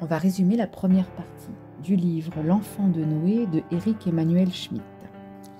on va résumer la première partie du livre L'enfant de Noé de Eric Emmanuel Schmidt.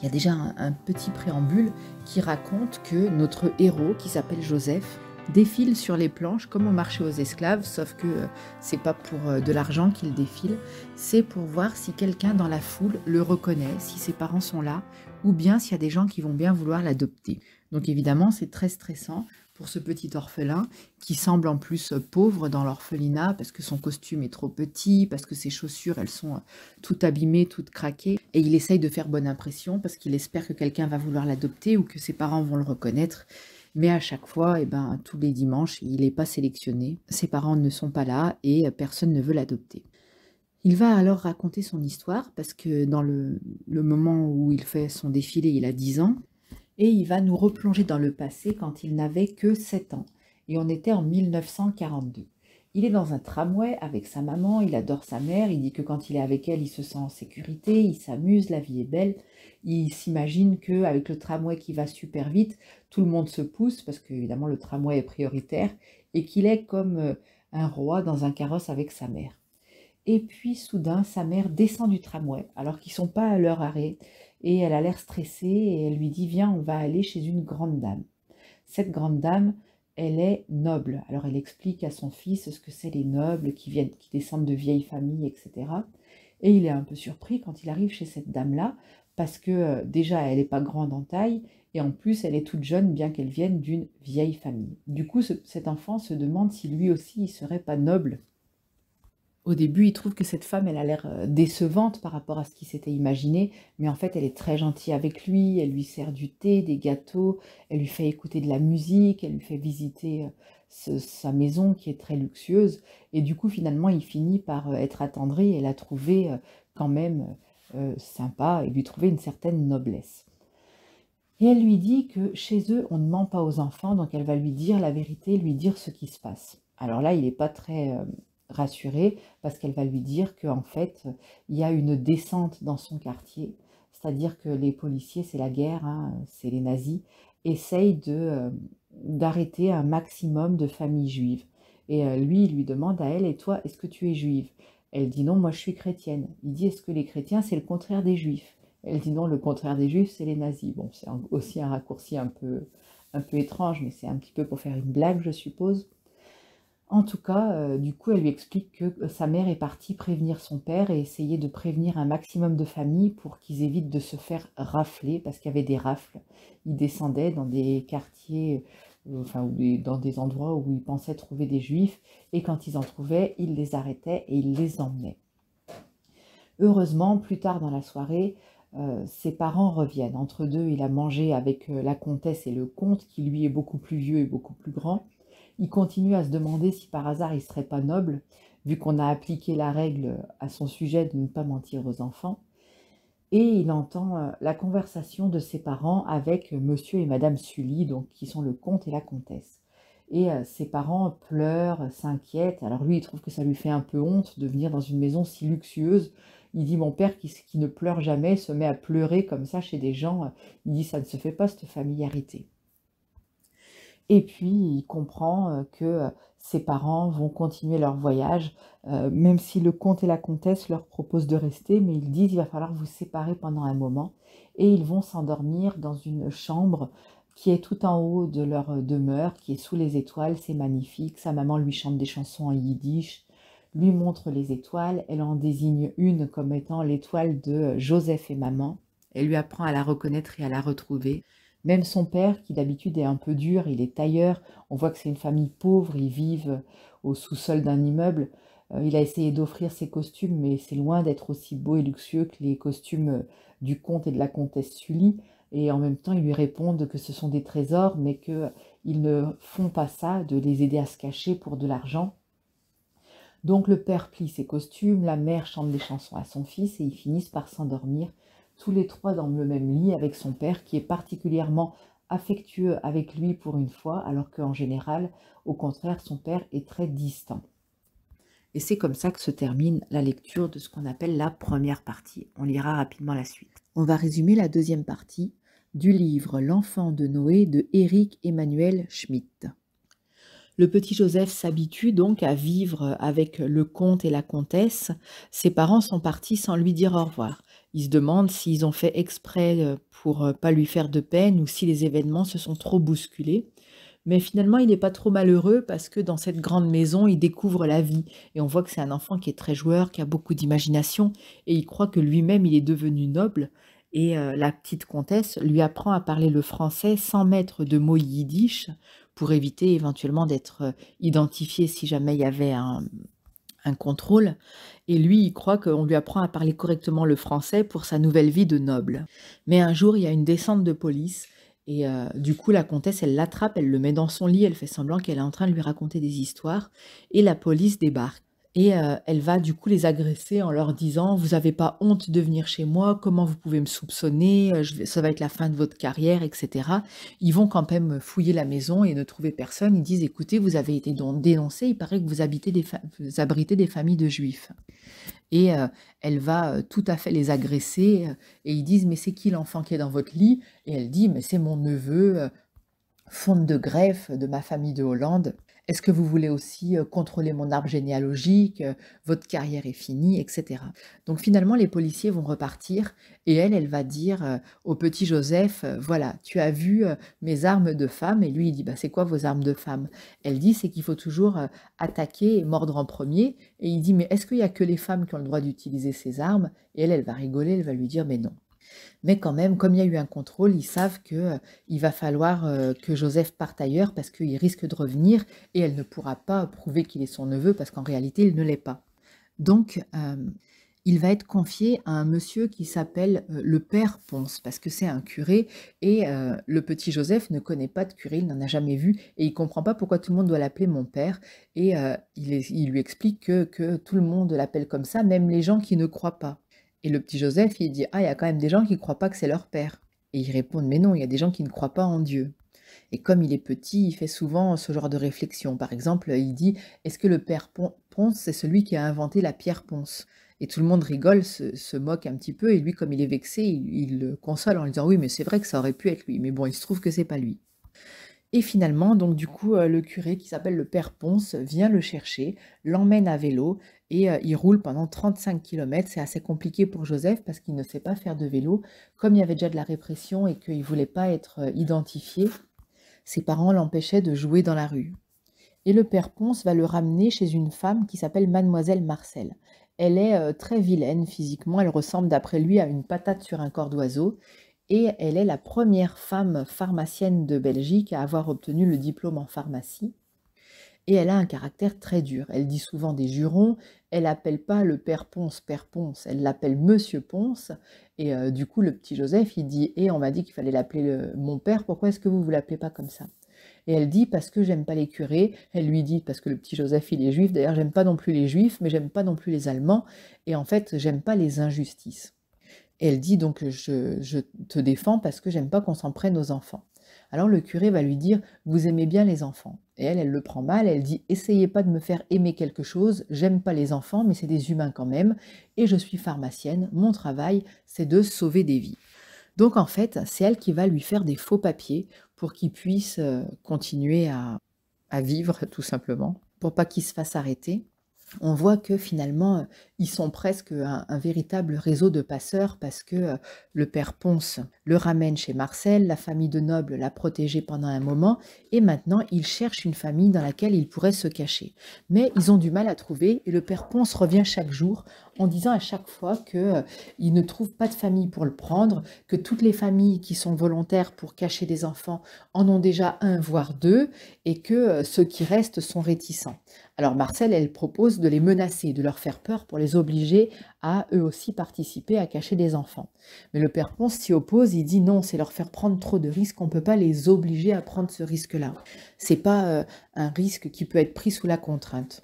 Il y a déjà un, petit préambule qui raconte que notre héros, qui s'appelle Joseph, défile sur les planches comme au marché aux esclaves, sauf que euh, c'est pas pour euh, de l'argent qu'il défile, c'est pour voir si quelqu'un dans la foule le reconnaît, si ses parents sont là, ou bien s'il y a des gens qui vont bien vouloir l'adopter. Donc évidemment, c'est très stressant pour ce petit orphelin qui semble en plus pauvre dans l'orphelinat parce que son costume est trop petit, parce que ses chaussures elles sont euh, toutes abîmées, toutes craquées et il essaye de faire bonne impression parce qu'il espère que quelqu'un va vouloir l'adopter ou que ses parents vont le reconnaître. Mais à chaque fois, et eh ben, tous les dimanches, il n'est pas sélectionné, ses parents ne sont pas là et personne ne veut l'adopter. Il va alors raconter son histoire parce que dans le, le, moment où il fait son défilé, il a 10 ans, et il va nous replonger dans le passé quand il n'avait que 7 ans. Et on était en 1942. Il est dans un tramway avec sa maman, il adore sa mère, il dit que quand il est avec elle, il se sent en sécurité, il s'amuse, la vie est belle. Il s'imagine que avec le tramway qui va super vite, tout le monde se pousse parce qu'évidemment le tramway est prioritaire et qu'il est comme euh, un roi dans un carrosse avec sa mère. Et puis soudain, sa mère descend du tramway alors qu'ils sont pas à leur arrêt et elle a l'air stressée et elle lui dit viens on va aller chez une grande dame. Cette grande dame elle est noble. Alors elle explique à son fils ce que c'est les nobles qui viennent, qui descendent de vieilles familles, etc. Et il est un peu surpris quand il arrive chez cette dame-là, parce que euh, déjà elle n'est pas grande en taille, et en plus elle est toute jeune, bien qu'elle vienne d'une vieille famille. Du coup, cet enfant se demande si lui aussi il serait pas noble au début, il trouve que cette femme, elle a l'air euh, décevante par rapport à ce qu'il s'était imaginé, mais en fait, elle est très gentille avec lui, elle lui sert du thé, des gâteaux, elle lui fait écouter de la musique, elle lui fait visiter euh, sa maison qui est très luxueuse, et du coup, finalement, il finit par euh, être attendri Elle la trouvé quand même sympa et lui trouver une certaine noblesse. Et elle lui dit que chez eux, on ne ment pas aux enfants, donc elle va lui dire la vérité, lui dire ce qui se passe. Alors là, il n'est pas très rassurée parce qu'elle va lui dire qu'en fait, il y a une descente dans son quartier. C'est-à-dire que les policiers, c'est la guerre, hein, c'est les nazis, essayent de, euh, d'arrêter un maximum de familles juives. Et euh, lui, il lui demande à elle, et toi, est-ce que tu es juive Elle dit non, moi je suis chrétienne. Il dit, est-ce que les chrétiens, c'est le contraire des juifs Elle dit non, le contraire des juifs, c'est les nazis. Bon, c'est aussi un raccourci un peu, un peu étrange, mais c'est un petit peu pour faire une blague, je suppose. En tout cas, euh, du coup, elle lui explique que euh, sa mère est partie prévenir son père et essayer de prévenir un maximum de familles pour qu'ils évitent de se faire rafler, parce qu'il y avait des rafles. Ils descendaient dans des quartiers, euh, enfin, dans des endroits où ils pensaient trouver des juifs, et quand ils en trouvaient, ils les arrêtaient et ils les emmenaient. Heureusement, plus tard dans la soirée, ses parents reviennent. Entre deux, il a mangé avec la comtesse et le comte, qui lui est beaucoup plus vieux et beaucoup plus grand il continue à se demander si par hasard il ne serait pas noble, vu qu'on a appliqué la règle à son sujet de ne pas mentir aux enfants. Et il entend euh, la conversation de ses parents avec euh, monsieur et madame Sully, donc qui sont le comte et la comtesse. Et euh, ses parents pleurent, s'inquiètent. Alors lui, il trouve que ça lui fait un peu honte de venir dans une maison si luxueuse. Il dit mon père qui, qui ne pleure jamais se met à pleurer comme ça chez des gens. Il dit ça ne se fait pas cette familiarité. Et puis, il comprend euh, que euh, ses parents vont continuer leur voyage, euh, même si le comte et la comtesse leur proposent de rester, mais ils disent qu'il va falloir vous séparer pendant un moment. Et ils vont s'endormir dans une chambre qui est tout en haut de leur demeure, qui est sous les étoiles, c'est magnifique. Sa maman lui chante des chansons en yiddish, lui montre les étoiles, elle en désigne une comme étant l'étoile de Joseph et maman, elle lui apprend à la reconnaître et à la retrouver. Même son père, qui d'habitude est un peu dur, il est tailleur, on voit que c'est une famille pauvre, ils vivent euh, au sous-sol d'un immeuble. Euh, il a essayé d'offrir ses costumes, mais c'est loin d'être aussi beau et luxueux que les costumes euh, du comte et de la comtesse Sully. Et en même temps, ils lui répondent que ce sont des trésors, mais qu'ils ne font pas ça, de les aider à se cacher pour de l'argent. Donc le père plie ses costumes, la mère chante des chansons à son fils et ils finissent par s'endormir tous les trois dans le même lit avec son père qui est particulièrement affectueux avec lui pour une fois, alors qu'en général, au contraire, son père est très distant. Et c'est comme ça que se termine la lecture de ce qu'on appelle la première partie. On lira rapidement la suite. On va résumer la deuxième partie du livre L'enfant de Noé de Eric Emmanuel Schmitt. Le petit Joseph s'habitue donc à vivre avec le comte et la comtesse. Ses parents sont partis sans lui dire au revoir. Il se demande s'ils ont fait exprès euh, pour euh, pas lui faire de peine ou si les événements se sont trop bousculés. Mais finalement, il n'est pas trop malheureux parce que dans cette grande maison, il découvre la vie. Et on voit que c'est un enfant qui est très joueur, qui a beaucoup d'imagination, et il croit que lui-même, il est devenu noble. Et euh, la petite comtesse lui apprend à parler le français sans mettre de mots yiddish, pour éviter éventuellement d'être euh, identifié si jamais il y avait un, contrôle, et lui, il croit qu'on lui apprend à parler correctement le français pour sa nouvelle vie de noble. Mais un jour, il y a une descente de police, et euh, du coup, la comtesse, elle l'attrape, elle le met dans son lit, elle fait semblant qu'elle est en train de lui raconter des histoires, et la police débarque et euh, elle va du coup les agresser en leur disant Vous n'avez pas honte de venir chez moi, comment vous pouvez me soupçonner, euh, ça va être la fin de votre carrière, etc. Ils vont quand même fouiller la maison et ne trouver personne. Ils disent Écoutez, vous avez été dénoncé, il paraît que vous, habitez des abritez des familles de juifs. Et euh, elle va tout à fait les agresser et ils disent Mais c'est qui l'enfant qui est dans votre lit Et elle dit Mais c'est mon neveu, fonte de greffe de ma famille de Hollande. Est-ce que vous voulez aussi contrôler mon arbre généalogique Votre carrière est finie, etc. Donc finalement, les policiers vont repartir et elle, elle va dire au petit Joseph, voilà, tu as vu mes armes de femme. Et lui, il dit, bah, c'est quoi vos armes de femme Elle dit, c'est qu'il faut toujours attaquer et mordre en premier. Et il dit, mais est-ce qu'il n'y a que les femmes qui ont le droit d'utiliser ces armes Et elle, elle va rigoler, elle va lui dire, mais non. Mais quand même, comme il y a eu un contrôle, ils savent que euh, il va falloir euh, que Joseph parte ailleurs parce qu'il risque de revenir et elle ne pourra pas prouver qu'il est son neveu parce qu'en réalité, il ne l'est pas. Donc, euh, il va être confié à un monsieur qui s'appelle le père Ponce parce que c'est un curé et le petit Joseph ne connaît pas de curé, il n'en a jamais vu et il comprend pas pourquoi tout le monde doit l'appeler mon père et il, lui explique que tout le monde l'appelle comme ça, même les gens qui ne croient pas. Et le petit Joseph, il dit Ah, il y a quand même des gens qui ne croient pas que c'est leur père. Et il répondent Mais non, il y a des gens qui ne croient pas en Dieu. Et comme il est petit, il fait souvent ce genre de réflexion. Par exemple, il dit Est-ce que le père Ponce, c'est celui qui a inventé la pierre Ponce Et tout le monde rigole, se, moque un petit peu. Et lui, comme il est vexé, il, il le console en lui disant Oui, mais c'est vrai que ça aurait pu être lui. Mais bon, il se trouve que c'est pas lui. Et finalement, donc du coup, euh, le curé qui s'appelle le père Ponce vient le chercher, l'emmène à vélo et euh, il roule pendant 35 km. C'est assez compliqué pour Joseph parce qu'il ne sait pas faire de vélo. Comme il y avait déjà de la répression et qu'il ne voulait pas être euh, identifié, ses parents l'empêchaient de jouer dans la rue. Et le père Ponce va le ramener chez une femme qui s'appelle mademoiselle Marcel. Elle est très vilaine physiquement, elle ressemble d'après lui à une patate sur un corps d'oiseau et elle est la première femme pharmacienne de Belgique à avoir obtenu le diplôme en pharmacie. Et elle a un caractère très dur. Elle dit souvent des jurons. Elle n'appelle pas le père Ponce père Ponce, elle l'appelle Monsieur Ponce. Et euh, du coup, le petit Joseph, il dit Et eh, on m'a dit qu'il fallait l'appeler mon père, pourquoi est-ce que vous ne vous l'appelez pas comme ça et elle dit parce que j'aime pas les curés, elle lui dit parce que le petit Joseph il est juif, d'ailleurs j'aime pas non plus les juifs, mais j'aime pas non plus les Allemands, et en fait j'aime pas les injustices elle dit donc euh, je, te défends parce que j'aime pas qu'on s'en prenne aux enfants. Alors le curé va lui dire Vous aimez bien les enfants. Et elle, elle le prend mal, elle dit Essayez pas de me faire aimer quelque chose, j'aime pas les enfants, mais c'est des humains quand même, et je suis pharmacienne, mon travail, c'est de sauver des vies. Donc en fait, c'est elle qui va lui faire des faux papiers pour qu'il puisse euh, continuer à, à vivre, tout simplement, pour pas qu'il se fasse arrêter on voit que finalement, ils sont presque un, véritable réseau de passeurs parce que euh, le père Ponce le ramène chez Marcel, la famille de Noble l'a protégé pendant un moment, et maintenant ils cherchent une famille dans laquelle ils pourraient se cacher. Mais ils ont du mal à trouver, et le père Ponce revient chaque jour en disant à chaque fois que euh, ne trouvent pas de famille pour le prendre, que toutes les familles qui sont volontaires pour cacher des enfants en ont déjà un voire deux et que euh, ceux qui restent sont réticents. Alors Marcel, elle propose de les menacer, de leur faire peur pour les obliger à eux aussi participer à cacher des enfants. Mais le père Ponce s'y oppose, il dit non, c'est leur faire prendre trop de risques, on ne peut pas les obliger à prendre ce risque-là. C'est pas euh, un risque qui peut être pris sous la contrainte.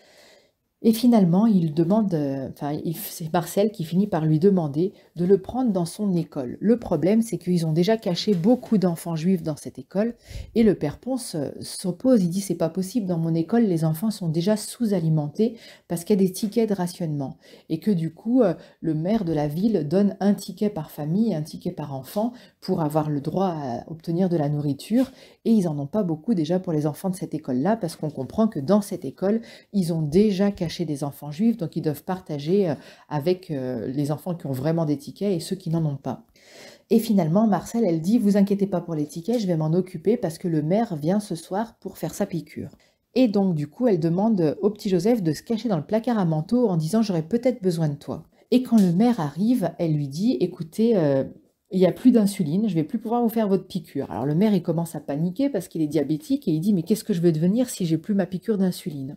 Et finalement, il demande, euh, enfin, c'est Marcel qui finit par lui demander de le prendre dans son école. Le problème, c'est qu'ils ont déjà caché beaucoup d'enfants juifs dans cette école, et le père Ponce euh, s'oppose. Il dit c'est pas possible, dans mon école, les enfants sont déjà sous-alimentés parce qu'il y a des tickets de rationnement, et que du coup, euh, le maire de la ville donne un ticket par famille, un ticket par enfant pour avoir le droit à obtenir de la nourriture, et ils en ont pas beaucoup déjà pour les enfants de cette école-là, parce qu'on comprend que dans cette école, ils ont déjà caché des enfants juifs, donc ils doivent partager euh, avec euh, les enfants qui ont vraiment des tickets et ceux qui n'en ont pas. Et finalement, Marcel, elle dit, vous inquiétez pas pour les tickets, je vais m'en occuper parce que le maire vient ce soir pour faire sa piqûre. Et donc, du coup, elle demande au petit Joseph de se cacher dans le placard à manteau en disant, j'aurais peut-être besoin de toi. Et quand le maire arrive, elle lui dit, écoutez, euh, il n'y a plus d'insuline, je ne vais plus pouvoir vous faire votre piqûre. Alors le maire, il commence à paniquer parce qu'il est diabétique et il dit mais qu'est-ce que je veux devenir si j'ai plus ma piqûre d'insuline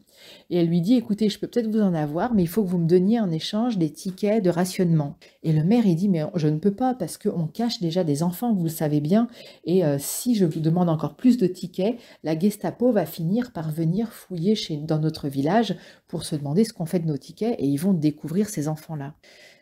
Et elle lui dit écoutez, je peux peut-être vous en avoir, mais il faut que vous me donniez en échange des tickets de rationnement. Et le maire, il dit mais je ne peux pas parce qu'on cache déjà des enfants, vous le savez bien, et euh, si je vous demande encore plus de tickets, la Gestapo va finir par venir fouiller dans notre village pour se demander ce qu'on fait de nos tickets et ils vont découvrir ces enfants-là.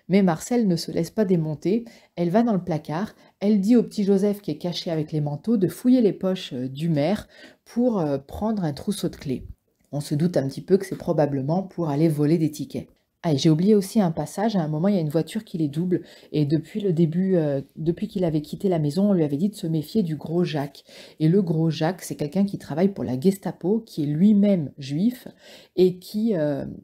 Mais Marcel ne se laisse pas démonter, elle va dans le placard, elle dit au petit Joseph qui est caché avec les manteaux de fouiller les poches euh, du maire pour euh, prendre un trousseau de clés. On se doute un petit peu que c'est probablement pour aller voler des tickets. Ah, j'ai oublié aussi un passage, à un moment il y a une voiture qui les double, et depuis le début, euh, depuis qu'il avait quitté la maison, on lui avait dit de se méfier du gros Jacques. Et le gros Jacques, c'est quelqu'un qui travaille pour la Gestapo, qui est lui-même juif, et qui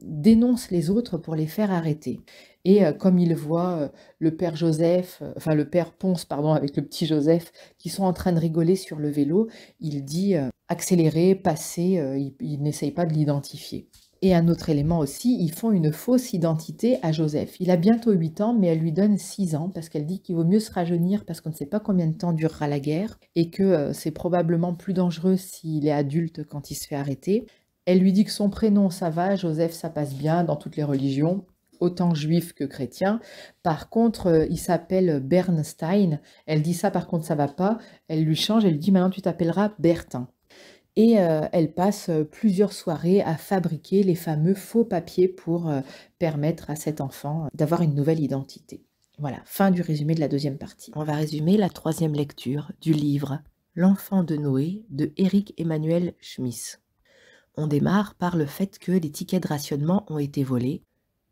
dénonce les autres pour les faire arrêter. Et euh, comme il voit euh, le père Joseph, euh, enfin le père Ponce, pardon, avec le petit Joseph, qui sont en train de rigoler sur le vélo, il dit accélérer, passer, il, il n'essaye pas de l'identifier. Et un autre élément aussi, ils font une fausse identité à Joseph. Il a bientôt 8 ans, mais elle lui donne 6 ans parce qu'elle dit qu'il vaut mieux se rajeunir parce qu'on ne sait pas combien de temps durera la guerre et que c'est probablement plus dangereux s'il est adulte quand il se fait arrêter. Elle lui dit que son prénom, ça va, Joseph, ça passe bien dans toutes les religions autant juif que chrétien. Par contre, euh, il s'appelle Bernstein. Elle dit ça, par contre, ça va pas. Elle lui change, elle lui dit maintenant tu t'appelleras Bertin. Et euh, elle passe euh, plusieurs soirées à fabriquer les fameux faux papiers pour permettre à cet enfant d'avoir une nouvelle identité. Voilà, fin du résumé de la deuxième partie. On va résumer la troisième lecture du livre L'enfant de Noé de Eric Emmanuel Schmiss. On démarre par le fait que les tickets de rationnement ont été volés,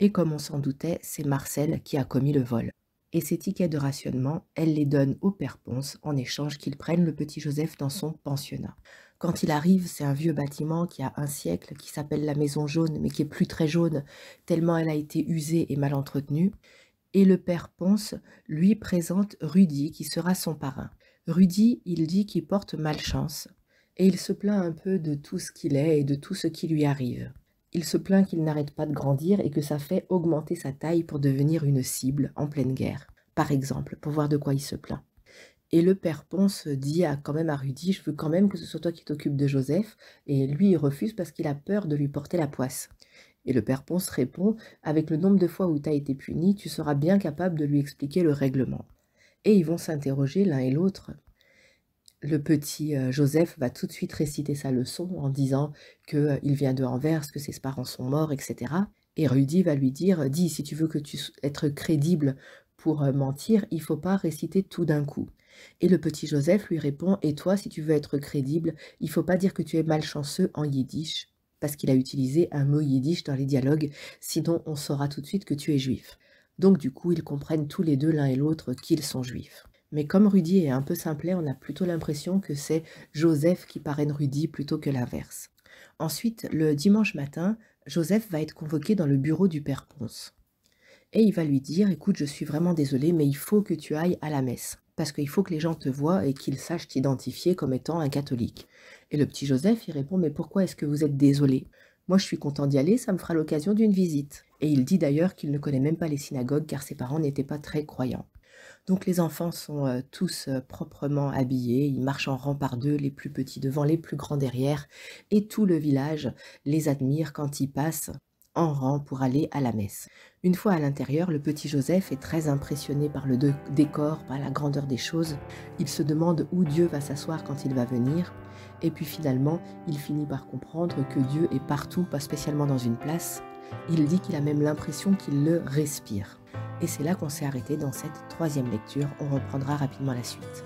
et comme on s'en doutait, c'est Marcel qui a commis le vol. Et ses tickets de rationnement, elle les donne au père Ponce en échange qu'il prenne le petit Joseph dans son pensionnat. Quand il arrive, c'est un vieux bâtiment qui a un siècle, qui s'appelle la Maison Jaune, mais qui est plus très jaune, tellement elle a été usée et mal entretenue. Et le père Ponce lui présente Rudy, qui sera son parrain. Rudy, il dit qu'il porte malchance, et il se plaint un peu de tout ce qu'il est et de tout ce qui lui arrive. Il se plaint qu'il n'arrête pas de grandir et que ça fait augmenter sa taille pour devenir une cible en pleine guerre, par exemple, pour voir de quoi il se plaint. Et le père Ponce dit à, quand même à Rudy, je veux quand même que ce soit toi qui t'occupes de Joseph, et lui il refuse parce qu'il a peur de lui porter la poisse. Et le père Ponce répond, avec le nombre de fois où as été puni, tu seras bien capable de lui expliquer le règlement. Et ils vont s'interroger l'un et l'autre le petit euh, Joseph va tout de suite réciter sa leçon en disant qu'il euh, vient de Anvers, que ses parents sont morts, etc. Et Rudy va lui dire, dis, si tu veux que tu être crédible pour euh, mentir, il faut pas réciter tout d'un coup. Et le petit Joseph lui répond, et toi, si tu veux être crédible, il faut pas dire que tu es malchanceux en yiddish, parce qu'il a utilisé un mot yiddish dans les dialogues, sinon on saura tout de suite que tu es juif. Donc du coup, ils comprennent tous les deux l'un et l'autre qu'ils sont juifs. Mais comme Rudy est un peu simplet, on a plutôt l'impression que c'est Joseph qui parraine Rudy plutôt que l'inverse. Ensuite, le dimanche matin, Joseph va être convoqué dans le bureau du père Ponce. Et il va lui dire, écoute, je suis vraiment désolé, mais il faut que tu ailles à la messe parce qu'il faut que les gens te voient et qu'ils sachent t'identifier comme étant un catholique. Et le petit Joseph, il répond Mais pourquoi est-ce que vous êtes désolé Moi, je suis content d'y aller, ça me fera l'occasion d'une visite. Et il dit d'ailleurs qu'il ne connaît même pas les synagogues car ses parents n'étaient pas très croyants. Donc les enfants sont tous proprement habillés, ils marchent en rang par deux, les plus petits devant, les plus grands derrière, et tout le village les admire quand ils passent en rang pour aller à la messe. Une fois à l'intérieur, le petit Joseph est très impressionné par le décor, par la grandeur des choses. Il se demande où Dieu va s'asseoir quand il va venir. Et puis finalement, il finit par comprendre que Dieu est partout, pas spécialement dans une place, il dit qu'il a même l'impression qu'il le respire. Et c'est là qu'on s'est arrêté dans cette troisième lecture. On reprendra rapidement la suite.